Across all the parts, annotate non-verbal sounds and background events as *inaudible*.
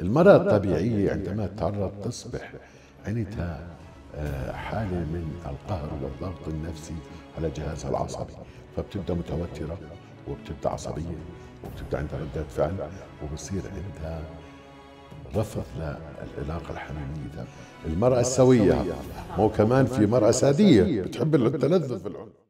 المرأة الطبيعية عندما تتعرض تصبح عندها حالة من القهر والضغط النفسي على جهازها العصبي فبتبدأ متوترة وبتبدأ عصبية وبتبدأ عندها ردات فعل وبصير عندها رفض للعلاقة الحميمية المرأة السوية مو كمان في مرأة سادية بتحب التلذذ في العنف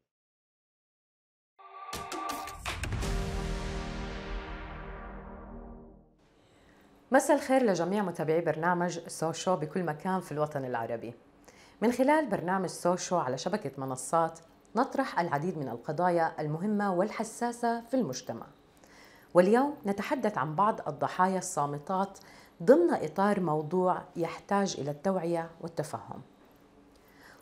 مساء الخير لجميع متابعي برنامج سوشو بكل مكان في الوطن العربي من خلال برنامج سوشو على شبكة منصات نطرح العديد من القضايا المهمة والحساسة في المجتمع واليوم نتحدث عن بعض الضحايا الصامتات ضمن إطار موضوع يحتاج إلى التوعية والتفهم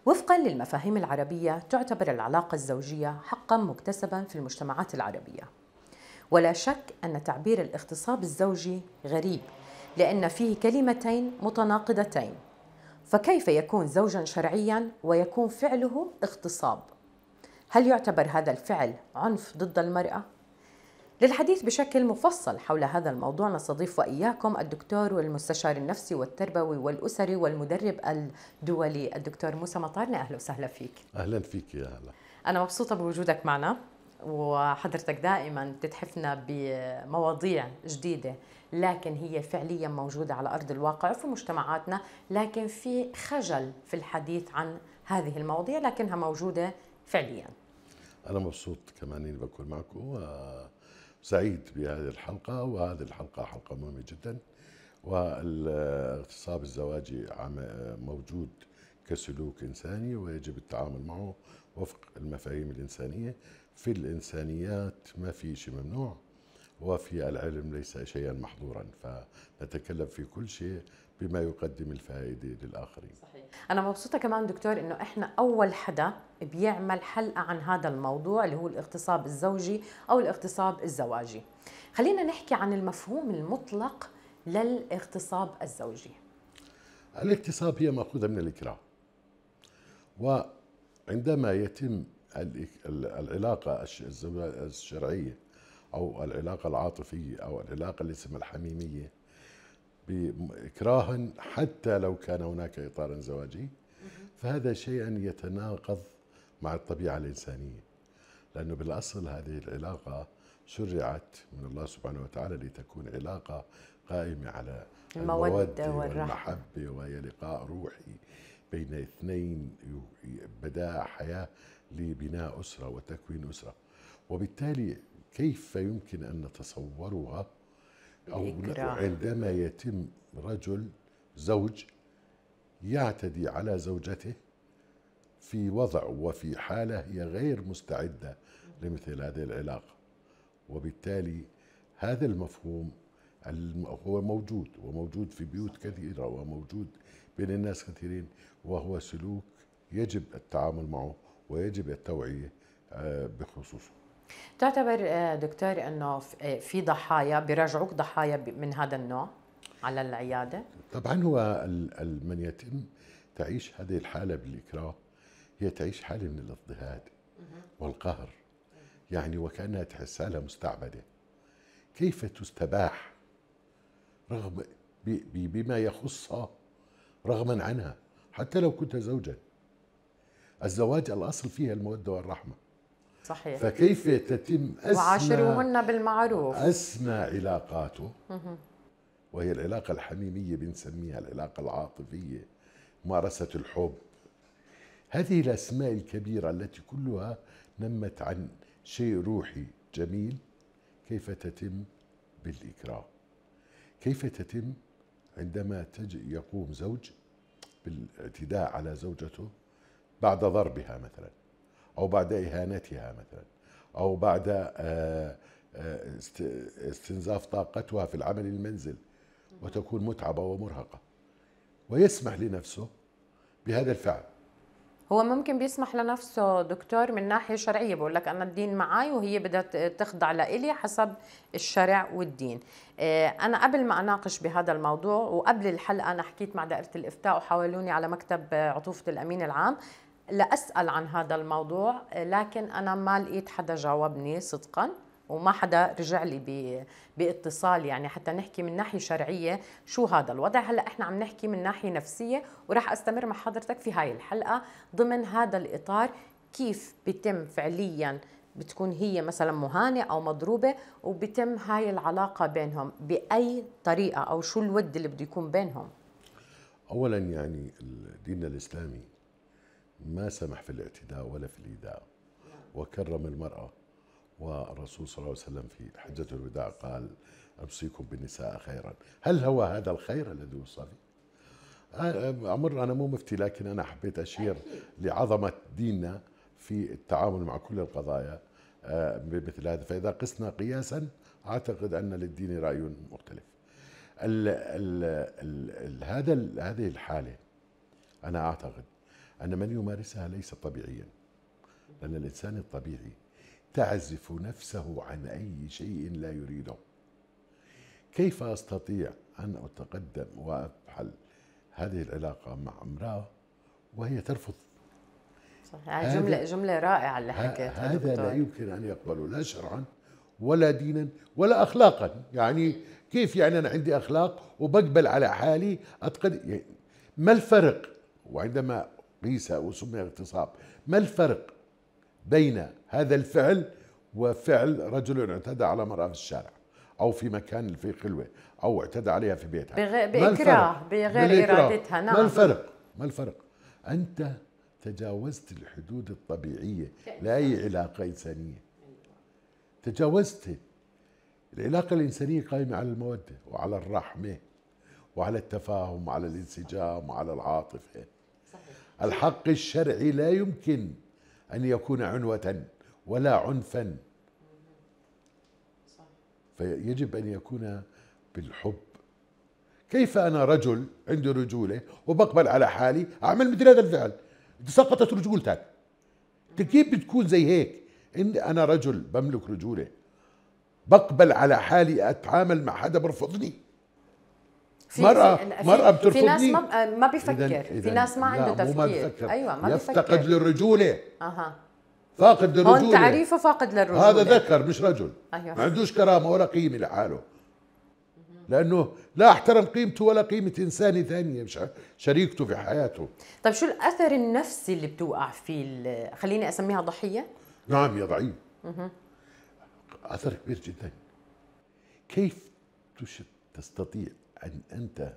وفقا للمفاهيم العربية تعتبر العلاقة الزوجية حقا مكتسبا في المجتمعات العربية ولا شك أن تعبير الاغتصاب الزوجي غريب لأن فيه كلمتين متناقضتين فكيف يكون زوجا شرعيا ويكون فعله اغتصاب هل يعتبر هذا الفعل عنف ضد المرأة؟ للحديث بشكل مفصل حول هذا الموضوع نستضيف وإياكم الدكتور والمستشار النفسي والتربوي والأسري والمدرب الدولي الدكتور موسى مطارنة أهلا وسهلا فيك أهلا فيك يا هلا أنا مبسوطة بوجودك معنا وحضرتك دائما بتتحفنا بمواضيع جديدة لكن هي فعليا موجودة على أرض الواقع في مجتمعاتنا لكن في خجل في الحديث عن هذه المواضيع لكنها موجودة فعليا أنا مبسوط كمان إني بكون معكم وسعيد بهذه الحلقة وهذه الحلقة حلقة مهمة جدا والاغتصاب الزواجي موجود كسلوك إنساني ويجب التعامل معه وفق المفاهيم الإنسانية في الإنسانيات ما في شيء ممنوع وفي العلم ليس شيئا محظورا فنتكلم في كل شيء بما يقدم الفائدة للآخرين صحيح. أنا مبسوطة كمان دكتور إنه إحنا أول حدا بيعمل حلقة عن هذا الموضوع اللي هو الاغتصاب الزوجي أو الاغتصاب الزواجي خلينا نحكي عن المفهوم المطلق للاغتصاب الزوجي الاغتصاب هي مأخوذة من الإكراه وعندما يتم العلاقة الشرعية او العلاقه العاطفيه او العلاقه اللي اسمها الحميميه باكراه حتى لو كان هناك اطار زواجي فهذا شيئا يتناقض مع الطبيعه الانسانيه لانه بالاصل هذه العلاقه شرعت من الله سبحانه وتعالى لتكون علاقه قائمه على الموده والمحبه وهي لقاء روحي بين اثنين بدا حياه لبناء اسره وتكوين اسره وبالتالي كيف يمكن أن نتصورها أو عندما يتم رجل زوج يعتدي على زوجته في وضع وفي حالة هي غير مستعدة لمثل هذه العلاقة وبالتالي هذا المفهوم هو موجود وموجود في بيوت كثيرة وموجود بين الناس كثيرين وهو سلوك يجب التعامل معه ويجب التوعية آه، بخصوصه تعتبر آه، دكتور انه آه، في ضحايا بيراجعوك ضحايا من هذا النوع على العياده؟ طبعا هو من يتم تعيش هذه الحاله بالاكراه هي تعيش حاله من الاضطهاد والقهر يعني وكانها تحس حالها مستعبده كيف تستباح رغم بما يخصها رغما عنها حتى لو كنت زوجا الزواج الاصل فيها الموده والرحمه صحيح فكيف تتم أسمى وعاشروهن بالمعروف أسمى علاقاته وهي العلاقة الحميمية بنسميها العلاقة العاطفية ممارسة الحب هذه الأسماء الكبيرة التي كلها نمت عن شيء روحي جميل كيف تتم بالإكراه كيف تتم عندما يقوم زوج بالاعتداء على زوجته بعد ضربها مثلا أو بعد إهانتها مثلا أو بعد آه، آه، استنزاف طاقتها في العمل المنزل وتكون متعبة ومرهقة ويسمح لنفسه بهذا الفعل هو ممكن بيسمح لنفسه دكتور من ناحية شرعية بقول لك أنا الدين معي وهي بدها تخضع لإلي حسب الشرع والدين آه، أنا قبل ما أناقش بهذا الموضوع وقبل الحلقة أنا حكيت مع دائرة الإفتاء وحاولوني على مكتب عطوفة الأمين العام لأسأل عن هذا الموضوع لكن أنا ما لقيت حدا جاوبني صدقاً وما حدا رجع لي باتصال يعني حتى نحكي من ناحيه شرعيه شو هذا الوضع هلا احنا عم نحكي من ناحيه نفسيه وراح استمر مع حضرتك في هاي الحلقه ضمن هذا الاطار كيف بيتم فعليا بتكون هي مثلا مهانة أو مضروبة وبتم هاي العلاقة بينهم بأي طريقة أو شو الود اللي بده يكون بينهم أولا يعني ديننا الإسلامي ما سمح في الاعتداء ولا في الإيذاء وكرم المرأة والرسول صلى الله عليه وسلم في حجة الوداع قال أوصيكم بالنساء خيرا هل هو هذا الخير الذي يوصى فيه؟ عمر أنا مو مفتي لكن أنا حبيت أشير لعظمة ديننا في التعامل مع كل القضايا آه، مثل هذا فإذا قسنا قياسا أعتقد أن للدين رأي مختلف ال ال ال هذا هذه الحالة أنا أعتقد أن من يمارسها ليس طبيعيا لأن الإنسان الطبيعي تعزف نفسه عن أي شيء لا يريده كيف أستطيع أن أتقدم وأفعل هذه العلاقة مع امرأة وهي ترفض صحيح جملة جملة رائعة اللي حكيتها هذا لا يمكن أن يقبله لا شرعا ولا دينا ولا أخلاقا يعني كيف يعني أنا عندي أخلاق وبقبل على حالي يعني ما الفرق وعندما قيس وسمي اغتصاب ما الفرق بين هذا الفعل وفعل رجل اعتدى على امرأة في الشارع أو في مكان في قلوة أو اعتدى عليها في بيتها بغ... بإكراه بغير إرادتها نعم ما الفرق ما الفرق أنت تجاوزت الحدود الطبيعية لأي علاقة إنسانية تجاوزت العلاقة الإنسانية قائمة على المودة وعلى الرحمة وعلى التفاهم وعلى الانسجام وعلى العاطفة صحيح. الحق الشرعي لا يمكن أن يكون عنوة ولا عنفا فيجب أن يكون بالحب كيف أنا رجل عندي رجولة وبقبل على حالي أعمل مثل هذا الفعل سقطت رجولتك كيف بتكون زي هيك إن أنا رجل بملك رجولة بقبل على حالي أتعامل مع حدا برفضني في مرأة مرأة بترفضني في ناس ما آه، ما بيفكر إذن إذن في ناس ما عنده تفكير ما بفكر. ايوه ما بيفكر يفتقد للرجوله اها فاقد للرجوله هون تعريفه فاقد للرجوله هذا ذكر مش رجل أيوة. ما عندوش كرامه ولا قيمه لحاله لانه لا احترم قيمته ولا قيمه انسان ثانية مش شريكته في حياته طيب شو الاثر النفسي اللي بتوقع فيه خليني اسميها ضحيه نعم يا ضعيف اثر كبير جدا كيف تستطيع أن أنت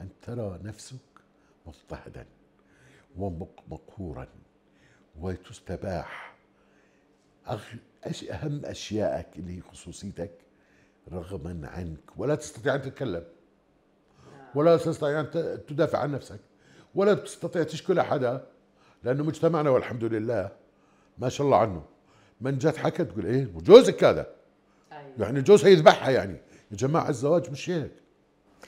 أن ترى نفسك مضطهدا ومقهورا وتستباح أهم أشيائك اللي هي خصوصيتك رغما عنك ولا تستطيع أن تتكلم نعم. ولا تستطيع أن تدافع عن نفسك ولا تستطيع تشكي لحدا لأنه مجتمعنا والحمد لله ما شاء الله عنه من جات حكت تقول إيه وجوزك هذا أيوه. يعني الجوز هيذبحها يعني يا جماعة الزواج مش هيك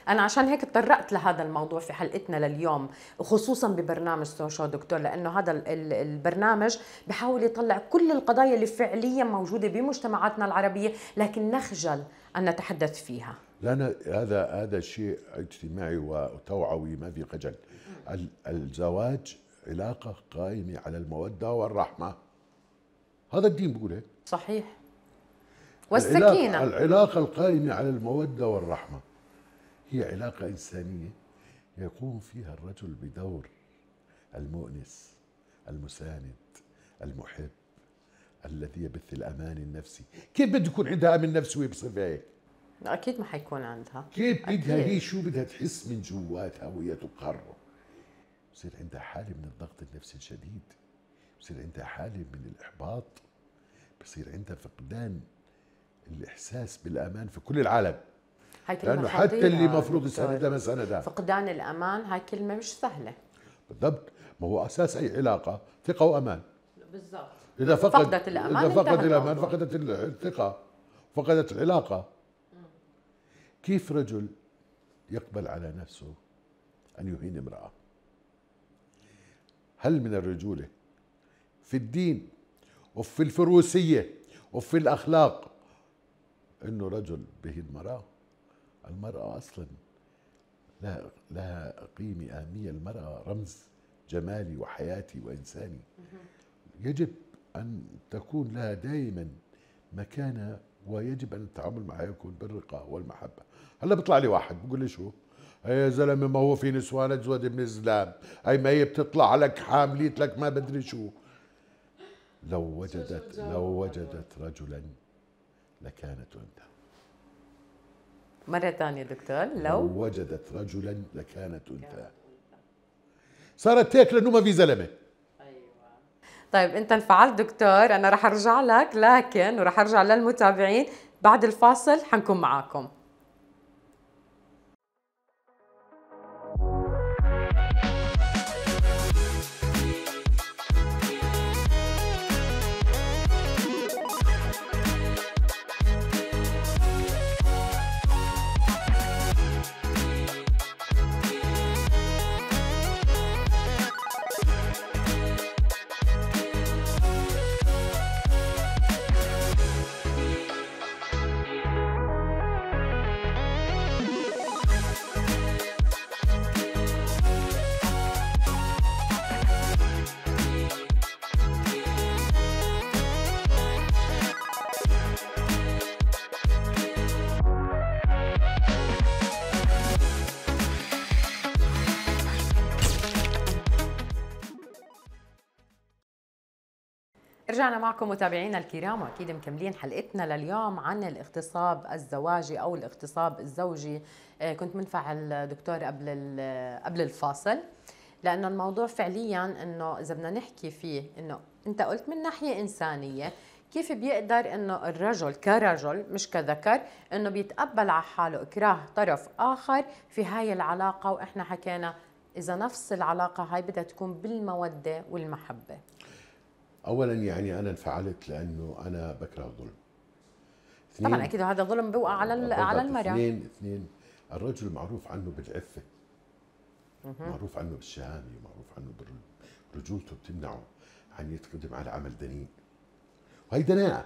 انا عشان هيك تطرقت لهذا الموضوع في حلقتنا لليوم خصوصا ببرنامج سوشو دكتور لانه هذا البرنامج بحاول يطلع كل القضايا اللي فعليا موجوده بمجتمعاتنا العربيه لكن نخجل ان نتحدث فيها لأن هذا هذا شيء اجتماعي وتوعوي ما في خجل الزواج علاقة قائمة على المودة والرحمة هذا الدين بيقول هيك صحيح والسكينة العلاقة القائمة على المودة والرحمة هي علاقة إنسانية يقوم فيها الرجل بدور المؤنس المساند المحب الذي يبث الامان النفسي كيف بده يكون عندها امن نفسي وهي بصير هيك اكيد ما حيكون عندها كيف بدها هي شو بدها تحس من جواتها وهي تقرر بصير عندها حاله من الضغط النفسي الشديد بصير عندها حاله من الاحباط بصير عندها فقدان الاحساس بالامان في كل العالم هاي كلمة لأنه حتى اللي مفروض يساند لما سندها فقدان الأمان هاي كلمة مش سهلة بالضبط ما هو أساس أي علاقة ثقة وأمان بالضبط إذا فقد فقدت الأمان إذا فقد الأمان فقدت الثقة فقدت العلاقة كيف رجل يقبل على نفسه أن يهين امرأة هل من الرجولة في الدين وفي الفروسية وفي الأخلاق أنه رجل بهين امرأة المرأة أصلا لها, لها قيمة أهمية المرأة رمز جمالي وحياتي وإنساني يجب أن تكون لها دائما مكانة ويجب أن التعامل معها يكون بالرقة والمحبة هلا بيطلع لي واحد بقول لي شو يا زلمة ما هو في نسوان أزود من الزلام هي ما هي بتطلع لك حامليت لك ما بدري شو لو وجدت لو وجدت رجلا لكانت أنثى مرة ثانية دكتور لو وجدت رجلا لكانت أنثى صارت هيك لأنه ما في زلمة أيوة. طيب انت انفعلت دكتور انا رح ارجع لك لكن ورح ارجع للمتابعين بعد الفاصل حنكون معاكم رجعنا معكم متابعينا الكرام واكيد مكملين حلقتنا لليوم عن الاغتصاب الزواجي او الاغتصاب الزوجي آه، كنت منفعل دكتور قبل قبل الفاصل لانه الموضوع فعليا انه اذا بدنا نحكي فيه انه انت قلت من ناحيه انسانيه كيف بيقدر انه الرجل كرجل مش كذكر انه بيتقبل على حاله اكراه طرف اخر في هاي العلاقه واحنا حكينا اذا نفس العلاقه هاي بدها تكون بالموده والمحبه اولا يعني انا انفعلت لانه انا بكره الظلم طبعا اكيد هذا ظلم بيوقع على على المراه اثنين اثنين الرجل معروف عنه بالعفه معروف عنه بالشهامه معروف عنه برجولته بتمنعه عن يتقدم على عمل دنيء وهي دناءة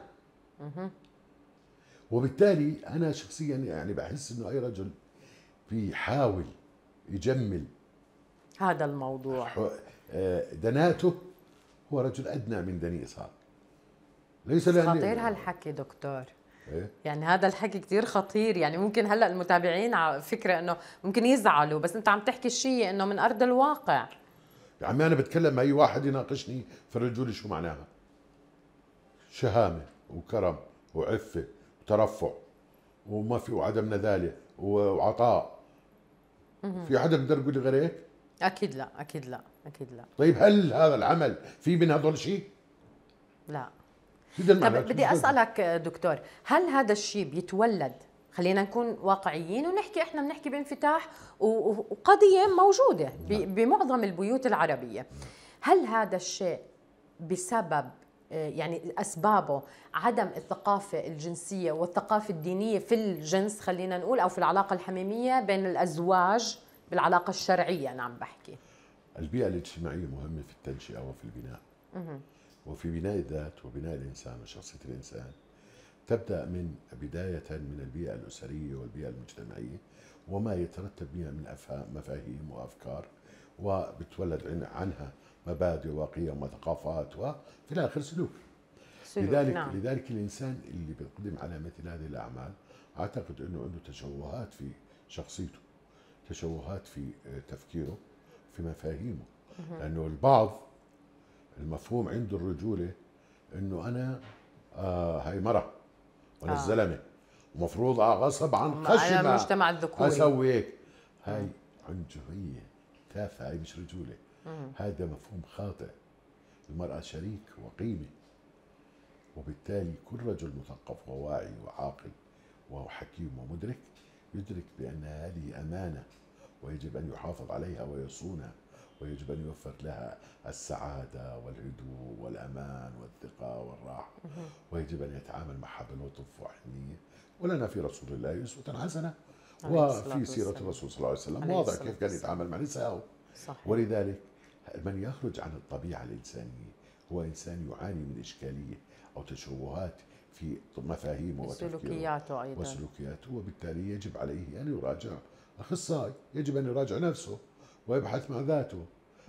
وبالتالي انا شخصيا يعني بحس انه اي رجل بيحاول يجمل هذا الموضوع آه، دناته هو رجل أدنى من دني إسحاق ليس لأن خطير هالحكي دكتور إيه؟ يعني هذا الحكي كثير خطير يعني ممكن هلا المتابعين على فكره انه ممكن يزعلوا بس انت عم تحكي شيء انه من ارض الواقع يا عمي انا بتكلم اي واحد يناقشني في الرجوله شو معناها شهامه وكرم وعفه وترفع وما في وعدم نذاله وعطاء في حدا بيقدر يقول لي غير هيك؟ اكيد لا اكيد لا اكيد لا طيب هل هذا العمل في من هدول شيء؟ لا طب بدي اسالك دكتور هل هذا الشيء بيتولد خلينا نكون واقعيين ونحكي احنا بنحكي بانفتاح وقضيه موجوده نعم. بمعظم البيوت العربيه هل هذا الشيء بسبب آه، يعني اسبابه عدم الثقافه الجنسيه والثقافه الدينيه في الجنس خلينا نقول او في العلاقه الحميميه بين الازواج بالعلاقه الشرعيه انا عم بحكي البيئة الاجتماعية مهمة في التنشئة وفي البناء وفي بناء الذات وبناء الإنسان وشخصية الإنسان تبدأ من بداية من البيئة الأسرية والبيئة المجتمعية وما يترتب بها من أفهام مفاهيم وأفكار وبتولد عنها مبادئ وقيم وثقافات وفي الآخر سلوك سلوك لذلك نعم. لذلك الانسان اللي بيقدم على مثل هذه الاعمال اعتقد انه عنده تشوهات في شخصيته تشوهات في تفكيره في مفاهيمه لانه البعض المفهوم عنده الرجوله انه انا آه هاي مره وانا آه. الزلمه ومفروض غصب عن خشمة انا المجتمع الذكوري اسوي هيك هاي عنجهيه تافهه هاي مش رجوله هذا مفهوم خاطئ المرأة شريك وقيمة وبالتالي كل رجل مثقف وواعي وعاقل وحكيم ومدرك يدرك بأن هذه أمانة ويجب أن يحافظ عليها ويصونها ويجب أن يوفر لها السعادة والهدوء والأمان والثقة والراحة ويجب أن يتعامل معها بلطف وحنية ولنا في رسول الله أسوة حسنة وفي سيرة الرسول صلى الله عليه وسلم واضح كيف كان يتعامل مع نسائه ولذلك من يخرج عن الطبيعة الإنسانية هو إنسان يعاني من إشكالية أو تشوهات في مفاهيمه وسلوكياته أيضا وسلوكياته وبالتالي يجب عليه أن يراجع اخصائي يجب ان يراجع نفسه ويبحث مع ذاته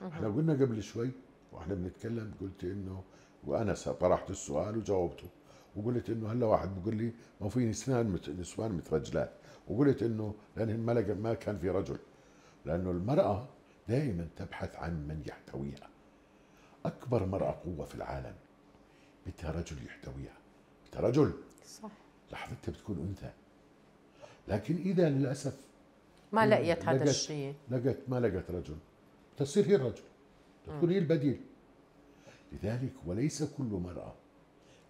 احنا قلنا قبل شوي واحنا بنتكلم قلت انه وانا طرحت السؤال وجاوبته وقلت انه هلا واحد بيقول لي ما في نسوان نسوان مترجلات وقلت انه لان ما ما كان في رجل لانه المراه دائما تبحث عن من يحتويها اكبر مراه قوه في العالم بدها رجل يحتويها بدها رجل صح لحظتها بتكون انثى لكن اذا للاسف ما لقيت هذا لقيت الشيء لقيت ما لقيت رجل تصير هي الرجل تكون هي البديل لذلك وليس كل مرأة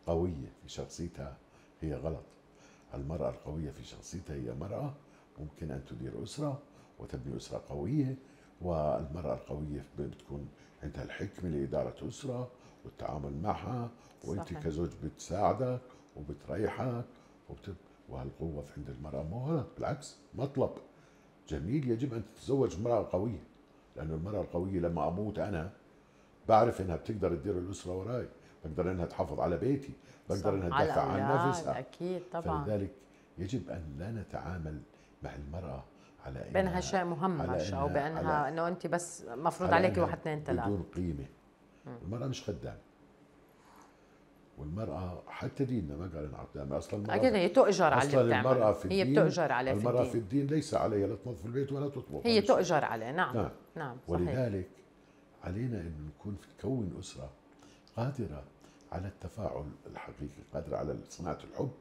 قوية في شخصيتها هي غلط المرأة القوية في شخصيتها هي مرأة ممكن أن تدير أسرة وتبني أسرة قوية والمرأة القوية بتكون عندها الحكمة لإدارة أسرة والتعامل معها وأنت كزوج بتساعدك وبتريحك وبتب... وهالقوة عند المرأة مو غلط بالعكس مطلب جميل يجب أن تتزوج امراه قويه لأنه المرأة القوية لما أموت أنا بعرف إنها بتقدر تدير الأسرة وراي بقدر إنها تحافظ على بيتي بقدر إنها تدافع عن نفسها أكيد طبعا فلذلك يجب أن لا نتعامل مع المرأة على إنها بأنها شيء مهمش أو بأنها إنه أنت بس مفروض عليك واحد اثنين ثلاثة بدون قيمة المرأة مش خدامة والمرأة حتى ديننا ما قال انعدام يعني أصلا المرأة أكيد هي تؤجر على اللي المرأة في الدين هي بتؤجر على المرأة في الدين ليس عليها لا تنظف البيت ولا تطبخ هي تؤجر عليه نعم نعم, نعم. صحيح. ولذلك علينا أن نكون في تكون أسرة قادرة على التفاعل الحقيقي قادرة على صناعة الحب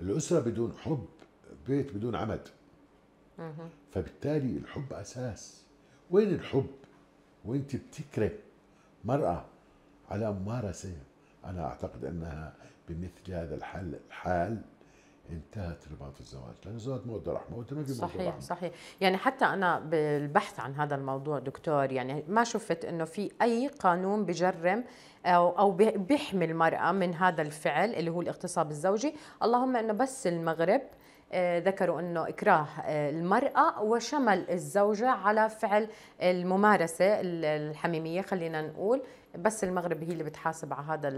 الأسرة بدون حب بيت بدون عمد فبالتالي الحب أساس وين الحب وانت بتكره مرأة على ممارسة أنا أعتقد أنها بمثل هذا الحل الحال انتهت رباط الزواج لأن الزواج مو رحمة موت ما في صحيح رحمة. صحيح يعني حتى أنا بالبحث عن هذا الموضوع دكتور يعني ما شفت أنه في أي قانون بجرم أو أو بيحمي المرأة من هذا الفعل اللي هو الاغتصاب الزوجي اللهم أنه بس المغرب آه، ذكروا انه اكراه آه، المراه وشمل الزوجه على فعل الممارسه الحميميه خلينا نقول بس المغرب هي اللي بتحاسب على هذا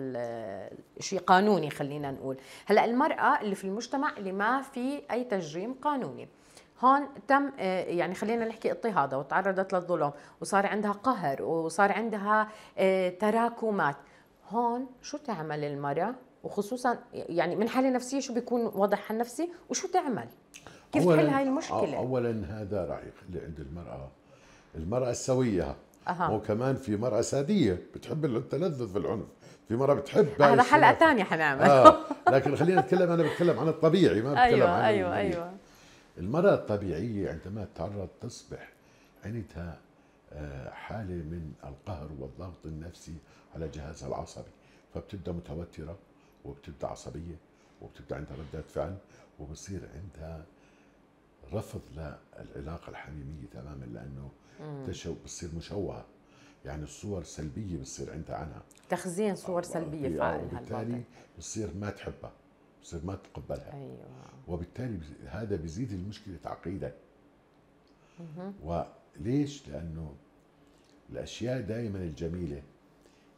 الشيء قانوني خلينا نقول هلا المراه اللي في المجتمع اللي ما في اي تجريم قانوني هون تم آه، يعني خلينا نحكي اضطهادها وتعرضت للظلم وصار عندها قهر وصار عندها تراكمات هون شو تعمل المراه وخصوصا يعني من حاله نفسيه شو بيكون وضعها النفسي وشو تعمل كيف تحل هاي المشكله اولا هذا راح يخلي عند المراه المراه السويه أه. وكمان في مرأة سادية بتحب التلذذ بالعنف في مرأة بتحب هذا حلقة ثانية حنعمل آه. لكن خلينا نتكلم أنا بتكلم عن الطبيعي ما بتكلم أيوة عن أيوة المريض. أيوة المرأة الطبيعية عندما تتعرض تصبح عندها آه، حالة من القهر والضغط النفسي على جهازها العصبي فبتبدأ متوترة وبتبدا عصبيه وبتبدا عندها ردات فعل وبصير عندها رفض للعلاقه الحميميه تماما لانه تشو بتصير مشوهه يعني الصور سلبيه بتصير عندها عنها تخزين آه، صور سلبيه آه، فعلا وبالتالي بتصير ما تحبها بتصير ما تتقبلها ايوه وبالتالي هذا بيزيد المشكله تعقيدا وليش؟ لانه الاشياء دائما الجميله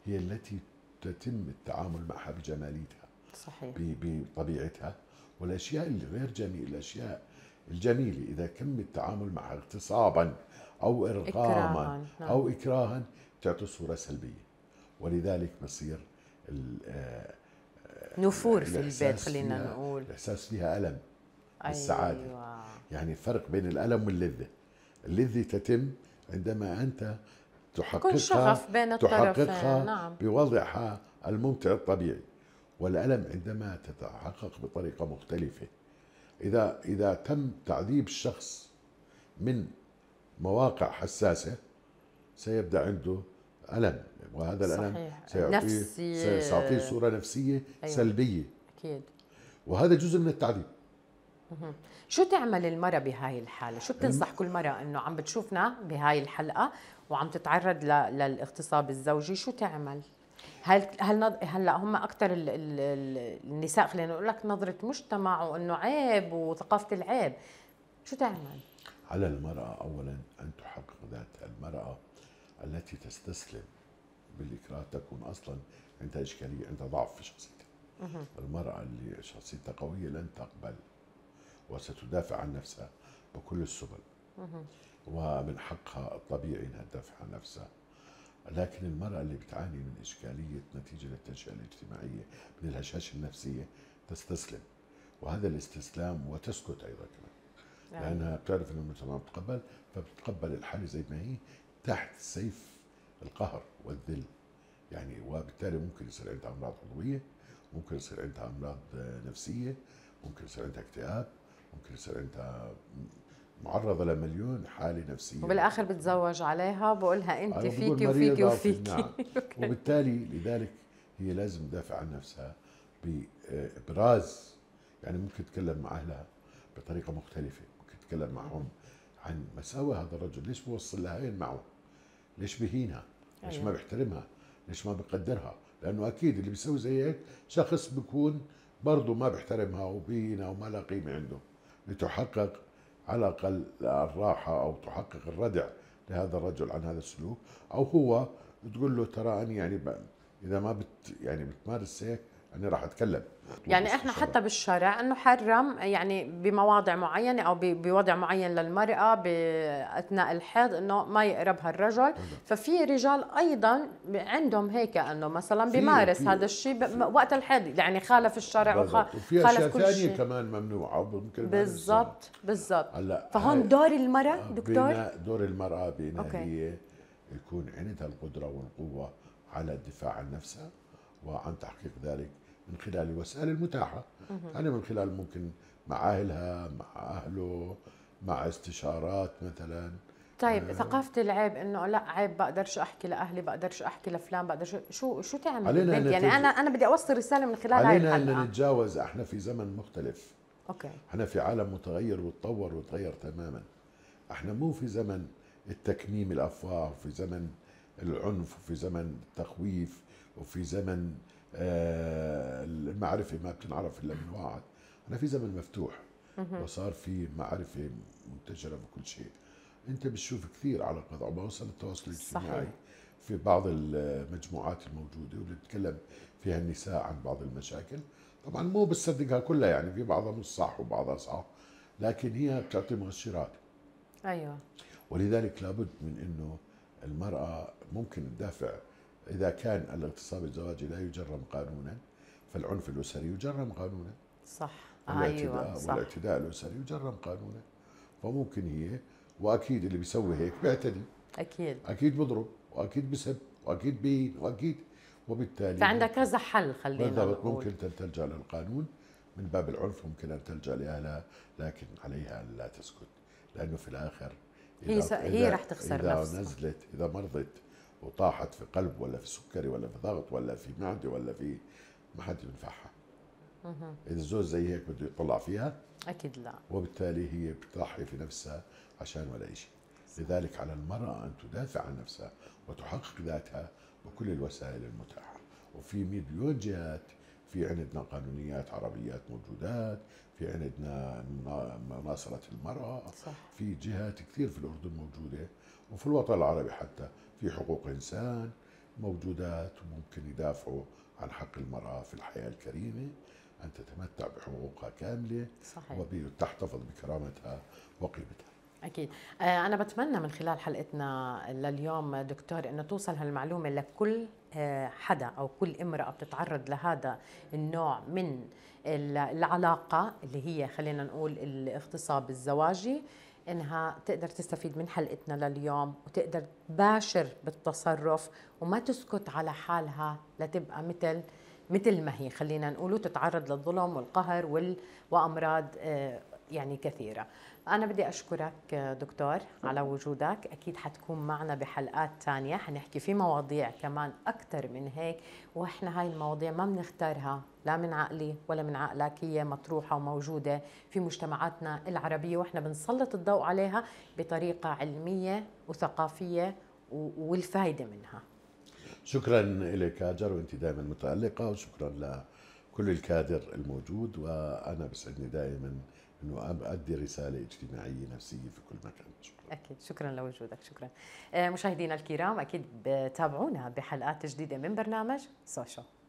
هي التي تتم التعامل معها بجماليتها صحيح بطبيعتها والاشياء الغير جميله الاشياء الجميله اذا تم التعامل معها اغتصابا او ارغاما نعم. او اكراها بتعطي صوره سلبيه ولذلك بصير آه، آه، نفور في البيت خلينا نقول الاحساس فيها الم السعادة أيوة. يعني فرق بين الالم واللذه اللذه تتم عندما انت تحققها شغف بين الطرفين تحققها نعم. بوضعها الممتع الطبيعي والألم عندما تتحقق بطريقة مختلفة إذا إذا تم تعذيب الشخص من مواقع حساسة سيبدأ عنده ألم وهذا صحيح. الألم سيعطيه نفسي... سيعطيه صورة نفسية أيوة. سلبية أكيد وهذا جزء من التعذيب شو تعمل المرأة بهاي الحالة؟ شو بتنصح كل مرة إنه عم بتشوفنا بهاي الحلقة وعم تتعرض للاغتصاب الزوجي شو تعمل؟ هل هل نض... هلا هم اكثر ال... ال... النساء خلينا نقول لك نظره مجتمع وانه عيب وثقافه العيب شو تعمل؟ على المراه اولا ان تحقق ذاتها، المراه التي تستسلم بالاكراه تكون اصلا عندها اشكاليه عندها ضعف في شخصيتها. المراه اللي شخصيتها قويه لن تقبل وستدافع عن نفسها بكل السبل. ومن حقها الطبيعي انها تدافع عن نفسها لكن المرأة اللي بتعاني من إشكالية نتيجة للتنشئة الاجتماعية من الهشاشة النفسية تستسلم وهذا الاستسلام وتسكت أيضا كمان يعني. لأنها بتعرف أن المجتمع بتقبل فبتقبل الحالة زي ما هي تحت سيف القهر والذل يعني وبالتالي ممكن يصير عندها أمراض عضوية ممكن يصير عندها أمراض نفسية ممكن يصير عندها اكتئاب ممكن يصير عندها معرضه لمليون حاله نفسيه وبالاخر بتزوج عليها بقولها انت فيكي وفيكي وفيكي نعم. *laughs* وبالتالي لذلك هي لازم تدافع عن نفسها بابراز يعني ممكن تتكلم مع اهلها بطريقه مختلفه ممكن تتكلم معهم عن مساوى هذا الرجل ليش بوصل لها هين معه ليش بهينها ليش ما أيوة. بيحترمها ليش ما بقدرها لانه اكيد اللي بيسوي زي هيك شخص بيكون برضه ما بيحترمها وبينا وما لها قيمه عنده لتحقق على الأقل الراحة أو تحقق الردع لهذا الرجل عن هذا السلوك أو هو تقول له ترى اني يعني إذا ما بت يعني بتمارس هيك اني راح أتكلم يعني احنا الشرع. حتى بالشرع انه حرم يعني بمواضع معينه او بوضع معين للمراه باثناء الحيض انه ما يقربها الرجل ففي رجال ايضا عندهم هيك انه مثلا بيمارس هذا الشيء وقت الحيض يعني خالف الشرع وخالف كل شيء وفي اشياء ثانيه كمان ممنوعه بالضبط بالضبط هلا فهون دور المراه آه، دكتور دور المراه بان هي يكون عندها القدره والقوه على الدفاع عن نفسها وعن تحقيق ذلك من خلال الوسائل المتاحه يعني من خلال ممكن مع اهلها مع اهله مع استشارات مثلا طيب آه ثقافة العيب انه لا عيب بقدرش احكي لاهلي بقدرش احكي لفلان بقدرش شو شو تعمل علينا أن يعني انا انا بدي اوصل رسالة من خلال علينا ان نتجاوز احنا في زمن مختلف اوكي احنا في عالم متغير وتطور وتغير تماما احنا مو في زمن التكميم الافواه وفي زمن العنف وفي زمن التخويف وفي زمن آه، المعرفه ما بتنعرف الا من وعد انا في زمن مفتوح وصار في معرفه منتشره بكل شيء انت بتشوف كثير على قطع وسائل التواصل الاجتماعي في بعض المجموعات الموجوده واللي بتتكلم فيها النساء عن بعض المشاكل طبعا مو بتصدقها كلها يعني في بعضها مش صح وبعضها صح لكن هي بتعطي مؤشرات ايوه ولذلك لابد من انه المراه ممكن تدافع إذا كان الاغتصاب الزواجي لا يجرم قانونا فالعنف الأسري يجرم قانونا صح آه، أيوة، والاعتداء أيوة. صح. والاعتداء الأسري يجرم قانونا فممكن هي وأكيد اللي بيسوي هيك بيعتدي أكيد أكيد بضرب وأكيد بسب وأكيد بين وأكيد وبالتالي فعندها كذا حل خلينا بالضبط ممكن تلجأ للقانون من باب العنف ممكن أن تلجأ لأهلها لكن عليها أن لا تسكت لأنه في الآخر هي هي رح تخسر إذا نفسها إذا نزلت إذا مرضت وطاحت في قلب ولا في سكري ولا في ضغط ولا في معده ولا في ما حد ينفعها اذا الزوج زي هيك بده يطلع فيها اكيد لا وبالتالي هي بتضحي في نفسها عشان ولا شيء لذلك على المراه ان تدافع عن نفسها وتحقق ذاتها بكل الوسائل المتاحه وفي مليون جهات في عندنا قانونيات عربيات موجودات في عندنا مناصرة المرأة صح. في جهات كثير في الأردن موجودة وفي الوطن العربي حتى في حقوق إنسان موجودات وممكن يدافعوا عن حق المرأة في الحياة الكريمة أن تتمتع بحقوقها كاملة صحيح. وتحتفظ بكرامتها وقيمتها أكيد آه، أنا بتمنى من خلال حلقتنا لليوم دكتور أنه توصل هالمعلومة لكل آه، حدا أو كل امرأة بتتعرض لهذا النوع من العلاقة اللي هي خلينا نقول الاغتصاب الزواجي انها تقدر تستفيد من حلقتنا لليوم وتقدر تباشر بالتصرف وما تسكت على حالها لتبقى مثل مثل ما هي خلينا نقول وتتعرض للظلم والقهر وامراض آه، يعني كثيره أنا بدي أشكرك دكتور على وجودك أكيد حتكون معنا بحلقات تانية حنحكي في مواضيع كمان أكثر من هيك وإحنا هاي المواضيع ما بنختارها لا من عقلي ولا من عقلك هي مطروحة وموجودة في مجتمعاتنا العربية وإحنا بنسلط الضوء عليها بطريقة علمية وثقافية والفائدة منها شكرا لك هاجر وانت دائما متألقة وشكرا لكل الكادر الموجود وانا بسعدني دائما انه ادي رساله اجتماعيه نفسيه في كل مكان شكرا اكيد شكرا لوجودك شكرا آه، مشاهدينا الكرام اكيد تابعونا بحلقات جديده من برنامج سوشيال